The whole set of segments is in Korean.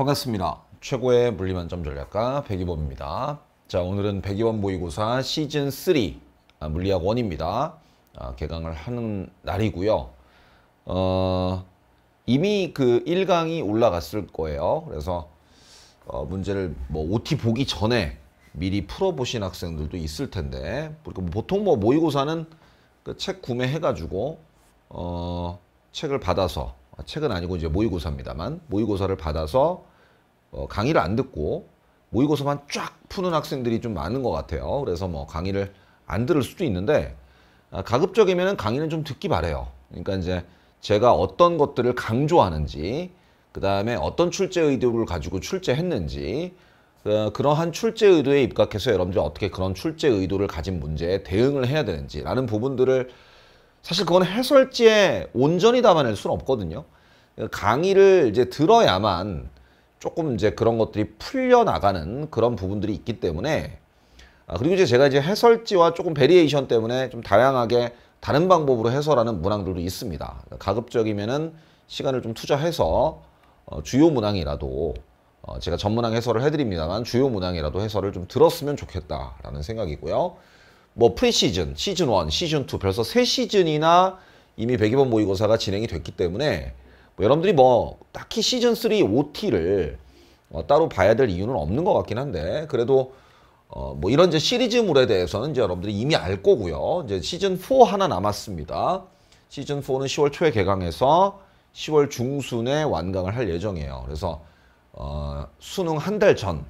반갑습니다. 최고의 물리만점 전략가 백이범입니다. 자 오늘은 백이범 모의고사 시즌3 아, 물리학 1입니다. 아, 개강을 하는 날이고요. 어, 이미 그 1강이 올라갔을 거예요. 그래서 어, 문제를 뭐 OT 보기 전에 미리 풀어보신 학생들도 있을 텐데 그러니까 뭐 보통 뭐 모의고사는 그 책 구매해가지고 어, 책을 받아서 아, 책은 아니고 이제 모의고사입니다만 모의고사를 받아서 어, 강의를 안 듣고 모의고사만 쫙 푸는 학생들이 좀 많은 것 같아요. 그래서 뭐 강의를 안 들을 수도 있는데 아, 가급적이면 강의는 좀 듣기 바래요. 그러니까 이제 제가 어떤 것들을 강조하는지 그 다음에 어떤 출제 의도를 가지고 출제했는지 어, 그러한 출제 의도에 입각해서 여러분들이 어떻게 그런 출제 의도를 가진 문제에 대응을 해야 되는지 라는 부분들을 사실 그건 해설지에 온전히 담아낼 수는 없거든요. 강의를 이제 들어야만 조금 이제 그런 것들이 풀려나가는 그런 부분들이 있기 때문에 아, 그리고 이제 제가 이제 해설지와 조금 베리에이션 때문에 좀 다양하게 다른 방법으로 해설하는 문항들도 있습니다. 그러니까 가급적이면은 시간을 좀 투자해서 어, 주요 문항이라도 어, 제가 전문항 해설을 해드립니다만 주요 문항이라도 해설을 좀 들었으면 좋겠다라는 생각이고요. 뭐 프리시즌, 시즌 1, 시즌 2 벌써 3 시즌이나 이미 백이번 모의고사가 진행이 됐기 때문에 뭐 여러분들이 뭐 딱히 시즌 3 OT를 어, 따로 봐야 될 이유는 없는 것 같긴 한데 그래도 어, 뭐 이런 이제 시리즈물에 대해서는 이제 여러분들이 이미 알 거고요. 이제 시즌 4 하나 남았습니다. 시즌 4는 10월 초에 개강해서 10월 중순에 완강을 할 예정이에요. 그래서 어, 수능 한 달 전에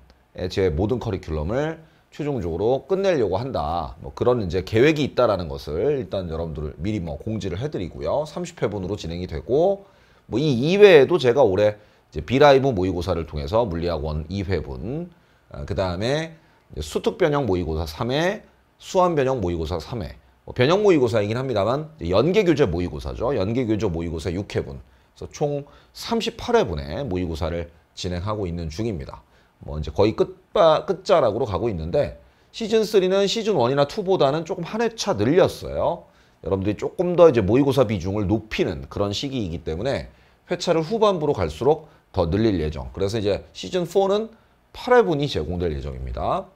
제 모든 커리큘럼을 최종적으로 끝내려고 한다. 뭐 그런 이제 계획이 있다라는 것을 일단 여러분들 미리 뭐 공지를 해드리고요. 30회분으로 진행이 되고 뭐이 이외에도 제가 올해 이제 비라이브 모의고사를 통해서 물리학 원 2회분, 어, 아, 그 다음에 수특 변형 모의고사 3회, 수환 변형 모의고사 3회, 뭐 변형 모의고사이긴 합니다만 연계 교재 모의고사죠. 연계 교재 모의고사 6회분, 그래서 총 38회분의 모의고사를 진행하고 있는 중입니다. 뭐 이제 거의 끝바 끝자락으로 가고 있는데 시즌 3는 시즌 1이나 2보다는 조금 한 회차 늘렸어요. 여러분들이 조금 더 이제 모의고사 비중을 높이는 그런 시기이기 때문에 회차를 후반부로 갈수록 더 늘릴 예정. 그래서 이제 시즌 4는 8회분이 제공될 예정입니다.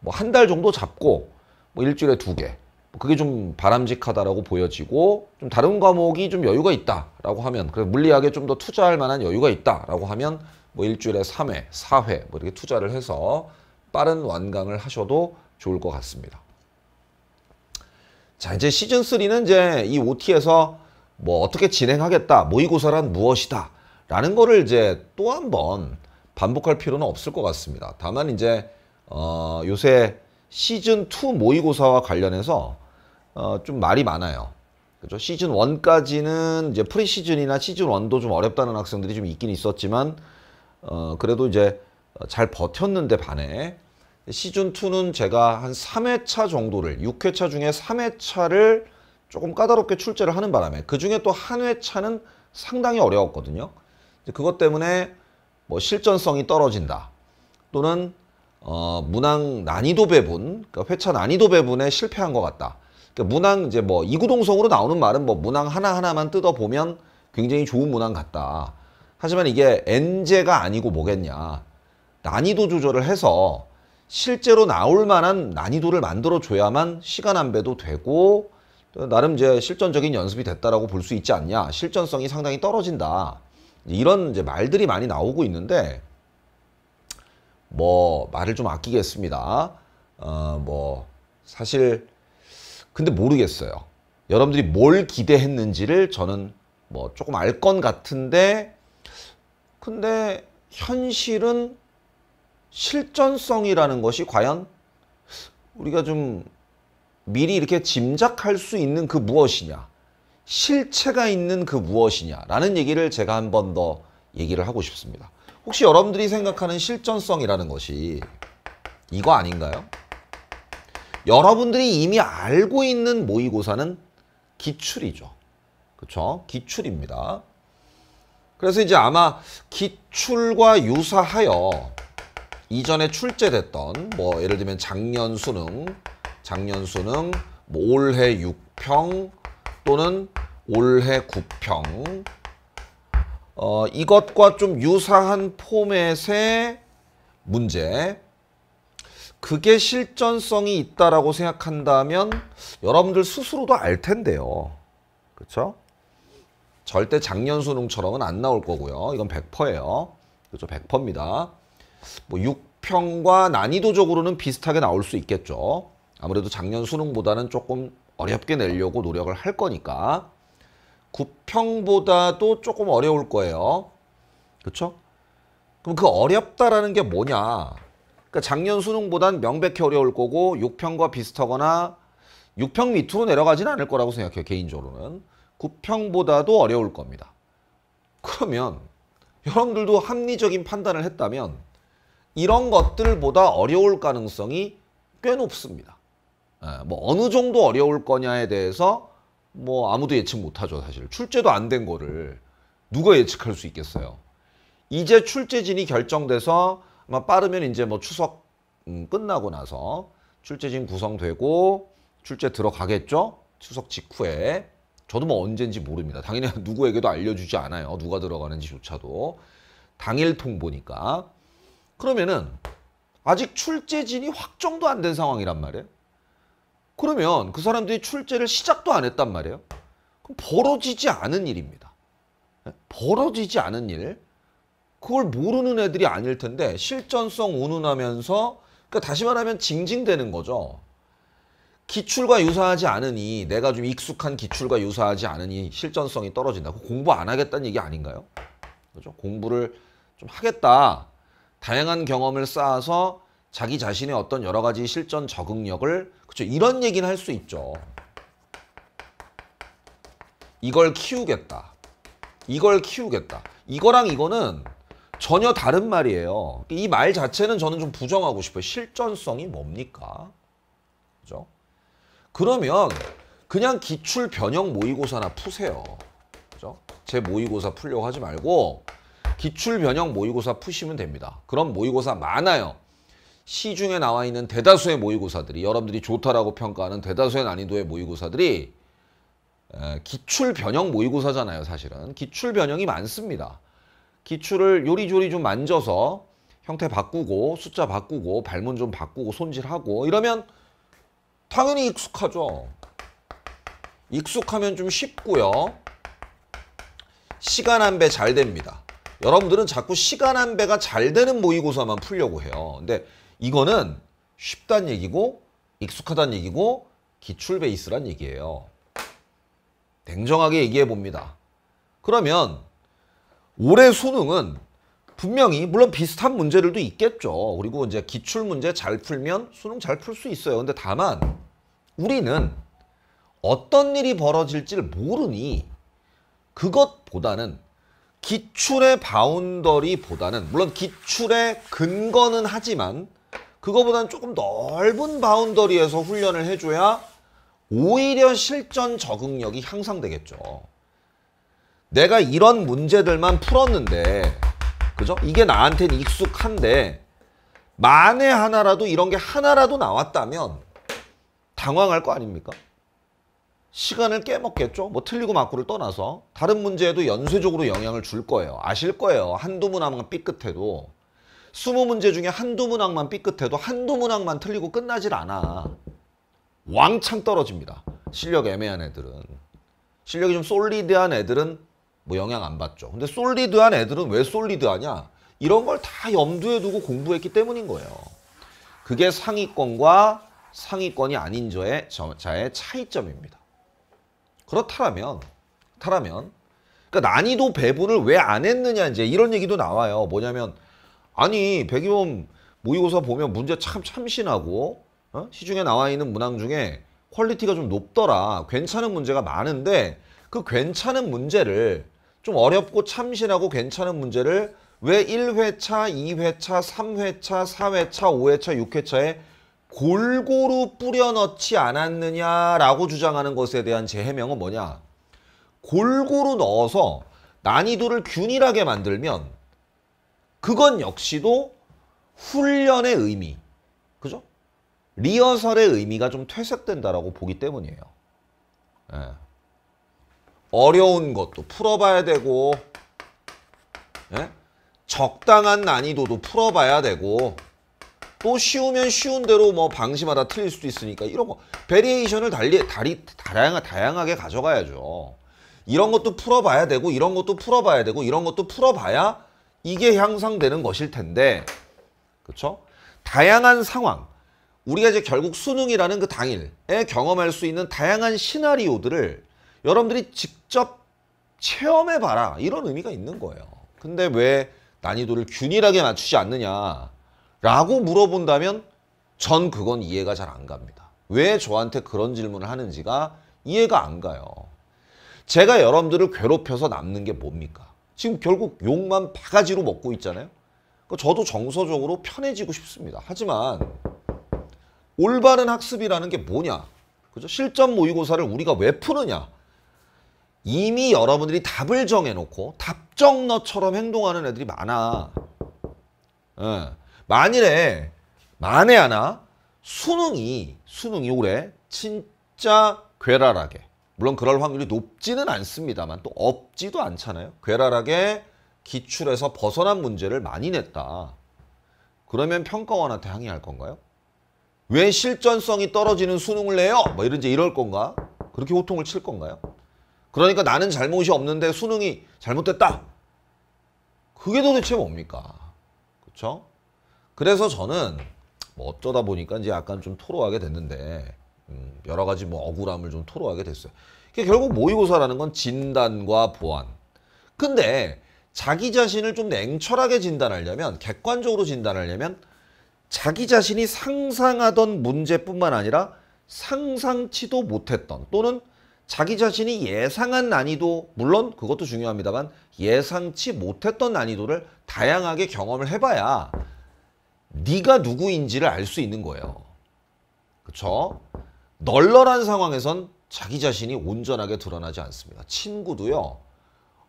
뭐 한 달 정도 잡고 뭐 일주일에 두 개. 뭐 그게 좀 바람직하다라고 보여지고 좀 다른 과목이 좀 여유가 있다라고 하면 그래서 물리학에 좀 더 투자할 만한 여유가 있다라고 하면 뭐 일주일에 3회, 4회 뭐 이렇게 투자를 해서 빠른 완강을 하셔도 좋을 것 같습니다. 자, 이제 시즌 3는 이제 이 OT에서 뭐 어떻게 진행하겠다, 모의고사란 무엇이다 라는 거를 이제 또 한 번 반복할 필요는 없을 것 같습니다. 다만 이제 어, 요새 시즌2 모의고사와 관련해서 어, 좀 말이 많아요. 그죠? 시즌1까지는 이제 프리시즌이나 시즌1도 좀 어렵다는 학생들이 좀 있긴 있었지만 어, 그래도 이제 잘 버텼는데 반해 시즌2는 제가 한 3회차 정도를 6회차 중에 3회차를 조금 까다롭게 출제를 하는 바람에 그 중에 또 한 회차는 상당히 어려웠거든요. 그것 때문에 뭐 실전성이 떨어진다 또는 어, 문항 난이도 배분, 그러니까 회차 난이도 배분에 실패한 것 같다. 그러니까 문항 이제 뭐 이구동성으로 나오는 말은 뭐 문항 하나 하나만 뜯어 보면 굉장히 좋은 문항 같다. 하지만 이게 엔제가 아니고 뭐겠냐. 난이도 조절을 해서 실제로 나올 만한 난이도를 만들어 줘야만 시간 안배도 되고 나름 이제 실전적인 연습이 됐다라고 볼 수 있지 않냐. 실전성이 상당히 떨어진다. 이런 이제 말들이 많이 나오고 있는데 뭐 말을 좀 아끼겠습니다. 어 뭐 사실 근데 모르겠어요. 여러분들이 뭘 기대했는지를 저는 뭐 조금 알 건 같은데 근데 현실은 실전성이라는 것이 과연 우리가 좀 미리 이렇게 짐작할 수 있는 그 무엇이냐 실체가 있는 그 무엇이냐라는 얘기를 제가 한 번 더 얘기를 하고 싶습니다. 혹시 여러분들이 생각하는 실전성이라는 것이 이거 아닌가요? 여러분들이 이미 알고 있는 모의고사는 기출이죠. 그렇죠? 기출입니다. 그래서 이제 아마 기출과 유사하여 이전에 출제됐던 뭐 예를 들면 작년 수능 작년 수능 뭐 올해 6평 또는 올해 9평 어, 이것과 좀 유사한 포맷의 문제 그게 실전성이 있다라고 생각한다면 여러분들 스스로도 알 텐데요. 그렇죠? 절대 작년 수능처럼은 안 나올 거고요. 이건 100%예요. 그렇죠? 100%입니다. 뭐 6평과 난이도적으로는 비슷하게 나올 수 있겠죠. 아무래도 작년 수능보다는 조금 어렵게 내려고 노력을 할 거니까 9평보다도 조금 어려울 거예요. 그렇죠? 그럼 그 어렵다라는 게 뭐냐? 그러니까 작년 수능보단 명백히 어려울 거고 6평과 비슷하거나 6평 밑으로 내려가지는 않을 거라고 생각해요. 개인적으로는. 9평보다도 어려울 겁니다. 그러면 여러분들도 합리적인 판단을 했다면 이런 것들보다 어려울 가능성이 꽤 높습니다. 예, 뭐 어느 정도 어려울 거냐에 대해서 뭐 아무도 예측 못하죠 사실 출제도 안 된 거를 누가 예측할 수 있겠어요 이제 출제진이 결정돼서 아마 빠르면 이제 뭐 추석 음, 끝나고 나서 출제진 구성되고 출제 들어가겠죠 추석 직후에 저도 뭐 언젠지 모릅니다 당연히 누구에게도 알려주지 않아요 누가 들어가는지조차도 당일 통보니까 그러면은 아직 출제진이 확정도 안 된 상황이란 말이에요 그러면 그 사람들이 출제를 시작도 안 했단 말이에요. 그럼 벌어지지 않은 일입니다. 예? 벌어지지 않은 일. 그걸 모르는 애들이 아닐 텐데 실전성 운운하면서 그러니까 다시 말하면 징징대는 거죠. 기출과 유사하지 않으니 내가 좀 익숙한 기출과 유사하지 않으니 실전성이 떨어진다. 공부 안 하겠다는 얘기 아닌가요? 그렇죠? 공부를 좀 하겠다. 다양한 경험을 쌓아서 자기 자신의 어떤 여러 가지 실전 적응력을 그렇죠 이런 얘기는 할 수 있죠. 이걸 키우겠다. 이걸 키우겠다. 이거랑 이거는 전혀 다른 말이에요. 이 말 자체는 저는 좀 부정하고 싶어요. 실전성이 뭡니까? 그죠? 그러면 그냥 기출 변형 모의고사나 푸세요. 그죠? 제 모의고사 풀려고 하지 말고 기출 변형 모의고사 푸시면 됩니다. 그런 모의고사 많아요. 시중에 나와 있는 대다수의 모의고사들이 여러분들이 좋다라고 평가하는 대다수의 난이도의 모의고사들이 기출 변형 모의고사잖아요 사실은 기출 변형이 많습니다 기출을 요리조리 좀 만져서 형태 바꾸고 숫자 바꾸고 발문 좀 바꾸고 손질하고 이러면 당연히 익숙하죠 익숙하면 좀 쉽고요 시간 안배잘 됩니다 여러분들은 자꾸 시간 안 배가 잘 되는 모의고사만 풀려고 해요 근데 이거는 쉽단 얘기고 익숙하단 얘기고 기출 베이스란 얘기예요. 냉정하게 얘기해 봅니다. 그러면 올해 수능은 분명히 물론 비슷한 문제들도 있겠죠. 그리고 이제 기출 문제 잘 풀면 수능 잘 풀 수 있어요. 근데 다만 우리는 어떤 일이 벌어질지를 모르니 그것보다는 기출의 바운더리보다는 물론 기출의 근거는 하지만 그거보다는 조금 넓은 바운더리에서 훈련을 해줘야 오히려 실전 적응력이 향상되겠죠. 내가 이런 문제들만 풀었는데 그죠? 이게 나한테는 익숙한데 만에 하나라도 이런 게 하나라도 나왔다면 당황할 거 아닙니까? 시간을 깨먹겠죠. 뭐 틀리고 맞고를 떠나서 다른 문제에도 연쇄적으로 영향을 줄 거예요. 아실 거예요. 한두 문 하면 삐끗해도 스무 문제 중에 한두 문항만 삐끗해도 한두 문항만 틀리고 끝나질 않아. 왕창 떨어집니다. 실력 애매한 애들은. 실력이 좀 솔리드한 애들은 뭐 영향 안 받죠. 근데 솔리드한 애들은 왜 솔리드하냐? 이런 걸 다 염두에 두고 공부했기 때문인 거예요. 그게 상위권과 상위권이 아닌 저의 자의 차이점입니다. 그렇다면 그렇다면 그러니까 난이도 배분을 왜 안 했느냐 이제 이런 얘기도 나와요. 뭐냐면 아니 백이범 모의고사 보면 문제 참 참신하고 어? 시중에 나와 있는 문항 중에 퀄리티가 좀 높더라. 괜찮은 문제가 많은데 그 괜찮은 문제를 좀 어렵고 참신하고 괜찮은 문제를 왜 1회차, 2회차, 3회차, 4회차, 5회차, 6회차에 골고루 뿌려넣지 않았느냐라고 주장하는 것에 대한 제 해명은 뭐냐? 골고루 넣어서 난이도를 균일하게 만들면 그건 역시도 훈련의 의미, 그죠? 리허설의 의미가 좀 퇴색된다라고 보기 때문이에요. 네. 어려운 것도 풀어봐야 되고 네? 적당한 난이도도 풀어봐야 되고 또 쉬우면 쉬운 대로 뭐 방식마다 틀릴 수도 있으니까 이런 거 베리에이션을 달리 다리 다양 다양하게 가져가야죠. 이런 것도 풀어봐야 되고 이런 것도 풀어봐야 되고 이런 것도 풀어봐야 이게 향상되는 것일 텐데 그렇죠? 다양한 상황 우리가 이제 결국 수능이라는 그 당일에 경험할 수 있는 다양한 시나리오들을 여러분들이 직접 체험해봐라 이런 의미가 있는 거예요. 근데 왜 난이도를 균일하게 맞추지 않느냐 라고 물어본다면 전 그건 이해가 잘 안 갑니다. 왜 저한테 그런 질문을 하는지가 이해가 안 가요. 제가 여러분들을 괴롭혀서 남는 게 뭡니까? 지금 결국 욕만 바가지로 먹고 있잖아요. 그러니까 저도 정서적으로 편해지고 싶습니다. 하지만 올바른 학습이라는 게 뭐냐? 그죠? 실전 모의고사를 우리가 왜 푸느냐? 이미 여러분들이 답을 정해놓고 답정너처럼 행동하는 애들이 많아. 예. 만일에 만에 하나 수능이 수능이 올해 진짜 괴랄하게 물론 그럴 확률이 높지는 않습니다만 또 없지도 않잖아요. 괴랄하게 기출에서 벗어난 문제를 많이 냈다. 그러면 평가원한테 항의할 건가요? 왜 실전성이 떨어지는 수능을 내요? 뭐 이런지 이럴 건가? 그렇게 호통을 칠 건가요? 그러니까 나는 잘못이 없는데 수능이 잘못됐다. 그게 도대체 뭡니까? 그렇죠? 그래서 저는 뭐 어쩌다 보니까 이제 약간 좀 토로하게 됐는데 음, 여러 가지 뭐 억울함을 좀 토로하게 됐어요. 결국 모의고사라는 건 진단과 보완. 근데 자기 자신을 좀 냉철하게 진단하려면 객관적으로 진단하려면 자기 자신이 상상하던 문제뿐만 아니라 상상치도 못했던 또는 자기 자신이 예상한 난이도 물론 그것도 중요합니다만 예상치 못했던 난이도를 다양하게 경험을 해봐야 네가 누구인지를 알 수 있는 거예요. 그렇죠? 널널한 상황에선 자기 자신이 온전하게 드러나지 않습니다. 친구도요.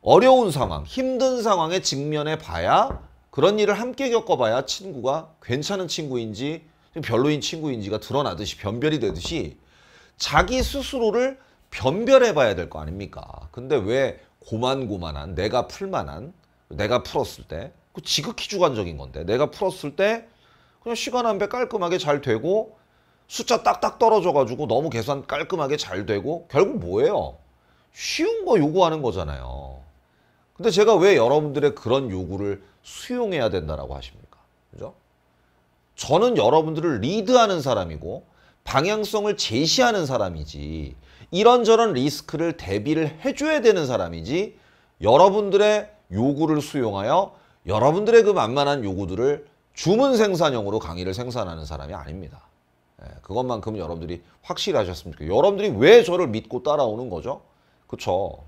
어려운 상황, 힘든 상황에 직면해 봐야 그런 일을 함께 겪어봐야 친구가 괜찮은 친구인지 별로인 친구인지가 드러나듯이 변별이 되듯이 자기 스스로를 변별해 봐야 될 거 아닙니까? 근데 왜 고만고만한 내가 풀만한 내가 풀었을 때 그 지극히 주관적인 건데 내가 풀었을 때 그냥 시간 한 배 깔끔하게 잘 되고 숫자 딱딱 떨어져가지고 너무 계산 깔끔하게 잘 되고 결국 뭐예요? 쉬운 거 요구하는 거잖아요. 근데 제가 왜 여러분들의 그런 요구를 수용해야 된다라고 하십니까? 그죠? 저는 여러분들을 리드하는 사람이고 방향성을 제시하는 사람이지 이런저런 리스크를 대비를 해줘야 되는 사람이지 여러분들의 요구를 수용하여 여러분들의 그 만만한 요구들을 주문 생산형으로 강의를 생산하는 사람이 아닙니다. 예, 그것만큼 여러분들이 확실하셨습니좋 여러분들이 왜 저를 믿고 따라오는 거죠? 그쵸?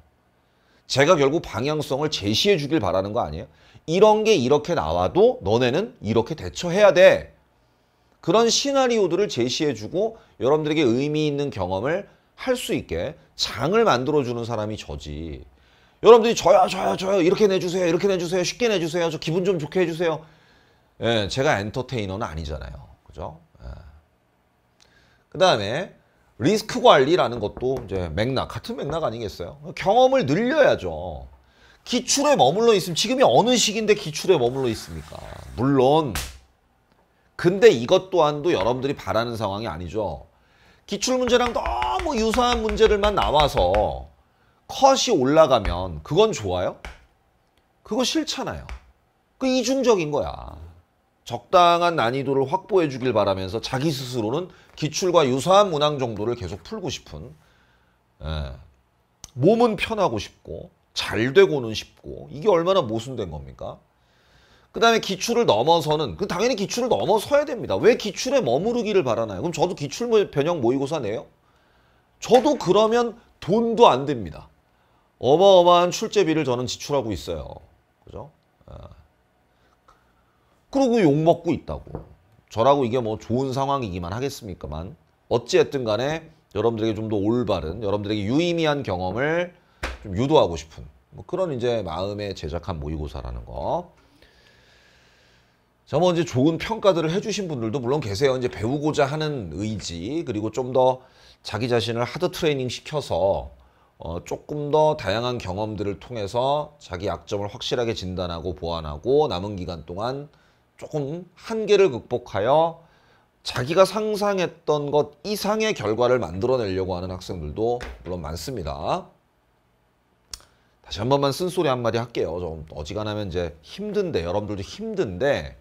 제가 결국 방향성을 제시해 주길 바라는 거 아니에요? 이런 게 이렇게 나와도 너네는 이렇게 대처해야 돼. 그런 시나리오들을 제시해 주고 여러분들에게 의미 있는 경험을 할 수 있게 장을 만들어 주는 사람이 저지. 여러분들이 저요 저요 저요 이렇게 내주세요 이렇게 내주세요 쉽게 내주세요 저 기분 좀 좋게 해주세요. 예, 제가 엔터테이너는 아니잖아요. 그죠? 그 다음에 리스크 관리라는 것도 이제 맥락, 같은 맥락 아니겠어요? 경험을 늘려야죠. 기출에 머물러 있으면 지금이 어느 시기인데 기출에 머물러 있습니까? 물론 근데 이것 또한도 여러분들이 바라는 상황이 아니죠. 기출 문제랑 너무 유사한 문제들만 나와서 컷이 올라가면 그건 좋아요? 그거 싫잖아요. 그 이중적인 거야. 적당한 난이도를 확보해 주길 바라면서 자기 스스로는 기출과 유사한 문항 정도를 계속 풀고 싶은 예. 몸은 편하고 싶고 잘 되고는 싶고 이게 얼마나 모순된 겁니까? 그 다음에 기출을 넘어서는 그 당연히 기출을 넘어서야 됩니다. 왜 기출에 머무르기를 바라나요? 그럼 저도 기출 변형 모의고사 네요 저도 그러면 돈도 안 됩니다. 어마어마한 출제비를 저는 지출하고 있어요. 그죠? 예. 그러고 욕먹고 있다고. 저라고 이게 뭐 좋은 상황이기만 하겠습니까만 어찌됐든 간에 여러분들에게 좀 더 올바른 여러분들에게 유의미한 경험을 좀 유도하고 싶은 뭐 그런 이제 마음에 제작한 모의고사라는 거. 저뭐 이제 좋은 평가들을 해주신 분들도 물론 계세요. 이제 배우고자 하는 의지 그리고 좀 더 자기 자신을 하드 트레이닝 시켜서 어, 조금 더 다양한 경험들을 통해서 자기 약점을 확실하게 진단하고 보완하고 남은 기간 동안 조금 한계를 극복하여 자기가 상상했던 것 이상의 결과를 만들어내려고 하는 학생들도 물론 많습니다. 다시 한 번만 쓴소리 한마디 할게요. 좀 어지간하면 이제 힘든데 여러분들도 힘든데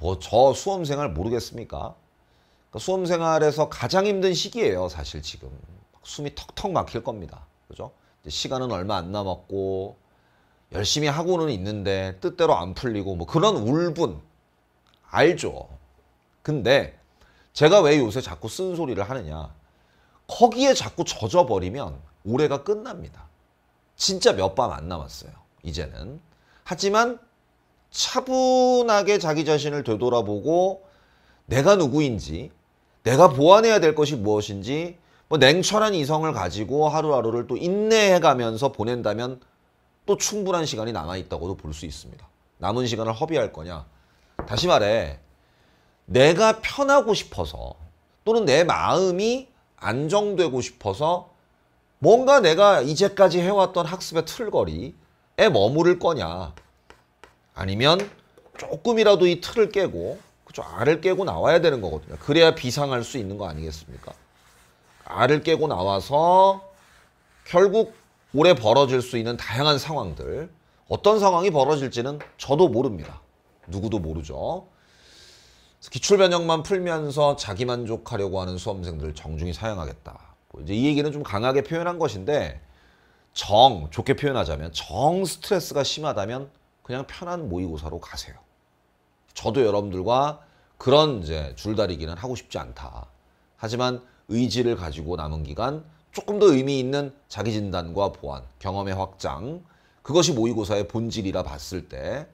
뭐저 수험생활 모르겠습니까? 그러니까 수험생활에서 가장 힘든 시기예요. 사실 지금 숨이 턱턱 막힐 겁니다. 그죠? 시간은 얼마 안 남았고 열심히 하고는 있는데 뜻대로 안 풀리고 뭐 그런 울분 알죠. 근데 제가 왜 요새 자꾸 쓴소리를 하느냐. 거기에 자꾸 젖어버리면 올해가 끝납니다. 진짜 몇 밤 안 남았어요. 이제는. 하지만 차분하게 자기 자신을 되돌아보고 내가 누구인지 내가 보완해야 될 것이 무엇인지 뭐 냉철한 이성을 가지고 하루하루를 또 인내해가면서 보낸다면 또 충분한 시간이 남아있다고도 볼 수 있습니다. 남은 시간을 허비할 거냐? 다시 말해 내가 편하고 싶어서 또는 내 마음이 안정되고 싶어서 뭔가 내가 이제까지 해왔던 학습의 틀거리에 머무를 거냐 아니면 조금이라도 이 틀을 깨고 그죠 알을 깨고 나와야 되는 거거든요 그래야 비상할 수 있는 거 아니겠습니까 알을 깨고 나와서 결국 올해 벌어질 수 있는 다양한 상황들 어떤 상황이 벌어질지는 저도 모릅니다. 누구도 모르죠. 기출변형만 풀면서 자기만족하려고 하는 수험생들 정중히 사양하겠다. 뭐 이제 이 얘기는 좀 강하게 표현한 것인데 정, 좋게 표현하자면 정 스트레스가 심하다면 그냥 편한 모의고사로 가세요. 저도 여러분들과 그런 이제 줄다리기는 하고 싶지 않다. 하지만 의지를 가지고 남은 기간 조금 더 의미 있는 자기 진단과 보완, 경험의 확장, 그것이 모의고사의 본질이라 봤을 때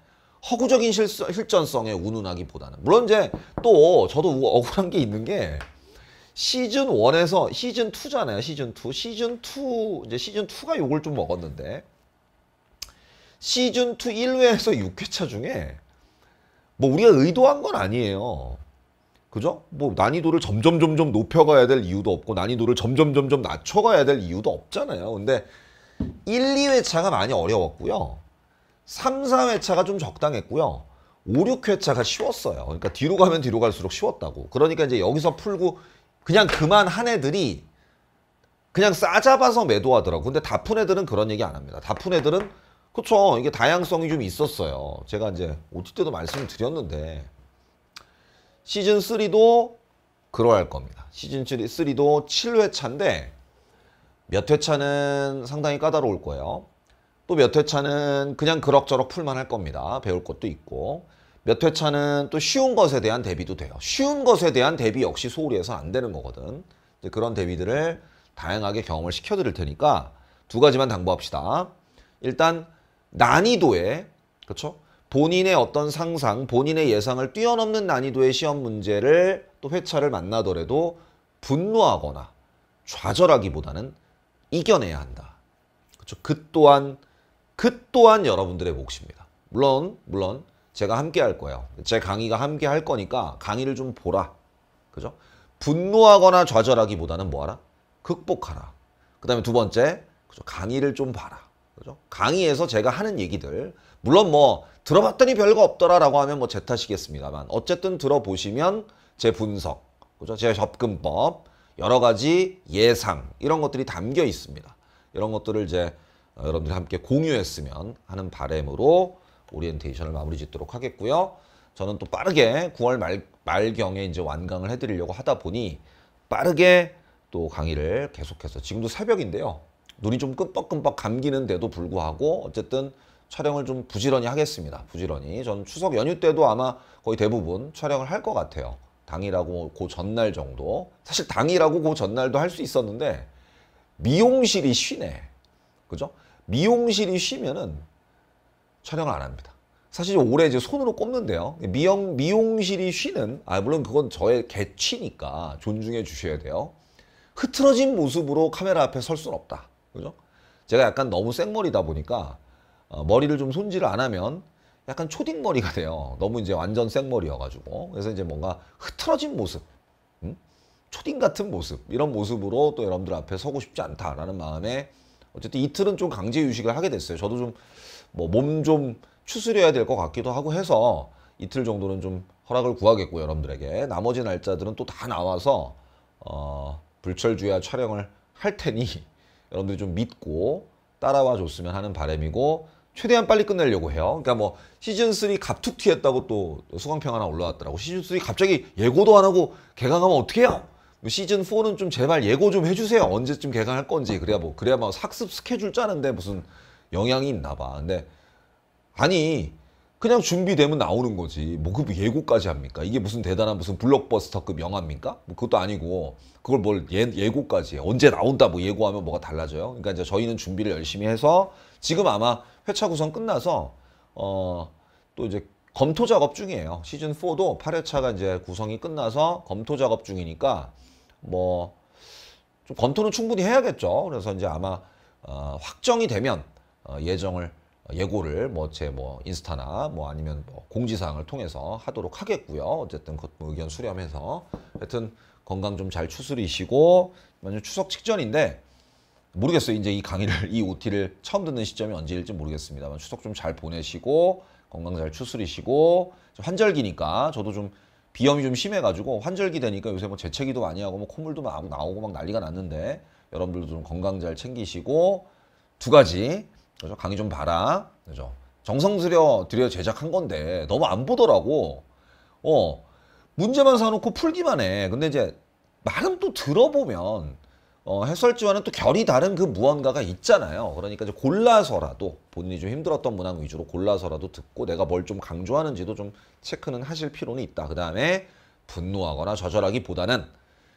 허구적인 실서, 실전성에 운운하기보다는 물론 이제 또 저도 억울한 게 있는 게 시즌 1에서 시즌 2잖아요. 시즌 2. 시즌 2 이제 시즌 2가 욕을 좀 먹었는데 시즌 2 1회에서 6회차 중에 뭐 우리가 의도한 건 아니에요. 그죠? 뭐 난이도를 점점 점점 높여가야 될 이유도 없고 난이도를 점점 점점 낮춰가야 될 이유도 없잖아요. 근데 1, 2회차가 많이 어려웠고요. 3, 4회차가 좀 적당했고요. 5, 6회차가 쉬웠어요. 그러니까 뒤로 가면 뒤로 갈수록 쉬웠다고. 그러니까 이제 여기서 풀고 그냥 그만한 애들이 그냥 싸잡아서 매도하더라고. 근데 다 푼 애들은 그런 얘기 안 합니다. 다 푼 애들은 그쵸 이게 다양성이 좀 있었어요. 제가 이제 OT 때도 말씀을 드렸는데 시즌 3도 그러할 겁니다. 시즌 3도 7회차인데 몇 회차는 상당히 까다로울 거예요. 또 몇 회차는 그냥 그럭저럭 풀만 할 겁니다. 배울 것도 있고 몇 회차는 또 쉬운 것에 대한 대비도 돼요. 쉬운 것에 대한 대비 역시 소홀히 해서 안 되는 거거든. 그런 대비들을 다양하게 경험을 시켜드릴 테니까 두 가지만 당부합시다. 일단 난이도에 그렇죠? 본인의 어떤 상상, 본인의 예상을 뛰어넘는 난이도의 시험 문제를 또 회차를 만나더라도 분노하거나 좌절하기보다는 이겨내야 한다. 그렇죠. 그 또한 그 또한 여러분들의 몫입니다. 물론 물론 제가 함께 할 거예요. 제 강의가 함께 할 거니까 강의를 좀 보라. 그죠? 분노하거나 좌절하기보다는 뭐하라? 극복하라. 그 다음에 두 번째, 그죠? 강의를 좀 봐라. 그죠? 강의에서 제가 하는 얘기들. 물론 뭐 들어봤더니 별거 없더라라고 하면 뭐 제 탓이겠습니다만 어쨌든 들어보시면 제 분석, 그죠? 제 접근법, 여러 가지 예상 이런 것들이 담겨 있습니다. 이런 것들을 이제 어, 여러분들이 함께 공유했으면 하는 바램으로 오리엔테이션을 마무리 짓도록 하겠고요. 저는 또 빠르게 9월 말, 말경에 이제 완강을 해드리려고 하다 보니 빠르게 또 강의를 계속해서 지금도 새벽인데요. 눈이 좀 끔뻑끔뻑 감기는데도 불구하고 어쨌든 촬영을 좀 부지런히 하겠습니다. 부지런히. 전 추석 연휴 때도 아마 거의 대부분 촬영을 할 것 같아요. 당일하고 그 전날 정도. 사실 당일하고 그 전날도 할 수 있었는데 미용실이 쉬네. 그죠? 미용실이 쉬면은 촬영을 안 합니다. 사실 올해 이제 손으로 꼽는데요. 미용, 미용실이 쉬는, 아, 물론 그건 저의 개취니까 존중해 주셔야 돼요. 흐트러진 모습으로 카메라 앞에 설 수는 없다. 그죠? 제가 약간 너무 생머리다 보니까 어, 머리를 좀 손질을 안 하면 약간 초딩머리가 돼요. 너무 이제 완전 생머리여가지고. 그래서 이제 뭔가 흐트러진 모습. 음? 초딩 같은 모습. 이런 모습으로 또 여러분들 앞에 서고 싶지 않다라는 마음에 어쨌든 이틀은 좀 강제 유식을 하게 됐어요. 저도 좀 뭐 몸좀 좀 추스려야 될 것 같기도 하고 해서 이틀 정도는 좀 허락을 구하겠고 여러분들에게 나머지 날짜들은 또 다 나와서 어, 불철주야 촬영을 할 테니 여러분들이 좀 믿고 따라와 줬으면 하는 바람이고 최대한 빨리 끝내려고 해요. 그러니까 뭐 시즌3 갑툭튀했다고 또 수강평 하나 올라왔더라고. 시즌3 갑자기 예고도 안 하고 개강하면 어떡 해요? 뭐 시즌4는 좀 제발 예고 좀 해주세요. 언제쯤 개강할 건지. 그래야 뭐, 그래야 막 학습 스케줄 짜는데 무슨 영향이 있나 봐. 근데, 아니, 그냥 준비되면 나오는 거지. 뭐 그 예고까지 합니까? 이게 무슨 대단한 무슨 블록버스터급 영화입니까? 뭐 그것도 아니고 그걸 뭘 예, 고까지 언제 나온다 뭐 예고하면 뭐가 달라져요? 그러니까 이제 저희는 준비를 열심히 해서 지금 아마 회차 구성 끝나서 어, 또 이제 검토 작업 중이에요. 시즌 4도 8회차가 이제 구성이 끝나서 검토 작업 중이니까 뭐 좀 검토는 충분히 해야겠죠. 그래서 이제 아마 어, 확정이 되면 어, 예정을 어, 예고를 뭐 제뭐 뭐 인스타나 뭐 아니면 뭐 공지사항을 통해서 하도록 하겠고요. 어쨌든 그 의견 수렴해서 하여튼 건강 좀 잘 추스리시고 만약 추석 직전인데 모르겠어요. 이제 이 강의를, 이 OT를 처음 듣는 시점이 언제일지 모르겠습니다만 추석 좀 잘 보내시고 건강 잘 추스리시고 환절기니까 저도 좀 비염이 좀 심해가지고 환절기 되니까 요새 뭐 재채기도 많이 하고 뭐 콧물도 막 나오고 막 난리가 났는데 여러분들도 좀 건강 잘 챙기시고 두 가지 그죠 강의 좀 봐라 그죠 정성 들여 들여 제작한 건데 너무 안 보더라고 어 문제만 사놓고 풀기만 해 근데 이제 말은 또 들어보면 어, 해설지와는 또 결이 다른 그 무언가가 있잖아요. 그러니까 이제 골라서라도 본인이 좀 힘들었던 문항 위주로 골라서라도 듣고 내가 뭘 좀 강조하는지도 좀 체크는 하실 필요는 있다. 그 다음에 분노하거나 좌절하기보다는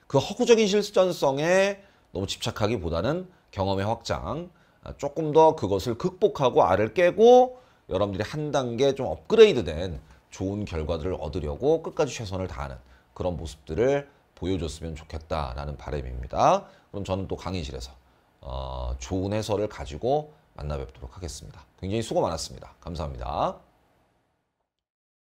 그 허구적인 실전성에 너무 집착하기보다는 경험의 확장, 아, 조금 더 그것을 극복하고 알을 깨고 여러분들이 한 단계 좀 업그레이드된 좋은 결과들을 얻으려고 끝까지 최선을 다하는 그런 모습들을 보여줬으면 좋겠다라는 바람입니다. 그럼 저는 또 강의실에서 어, 좋은 해설을 가지고 만나 뵙도록 하겠습니다. 굉장히 수고 많았습니다. 감사합니다.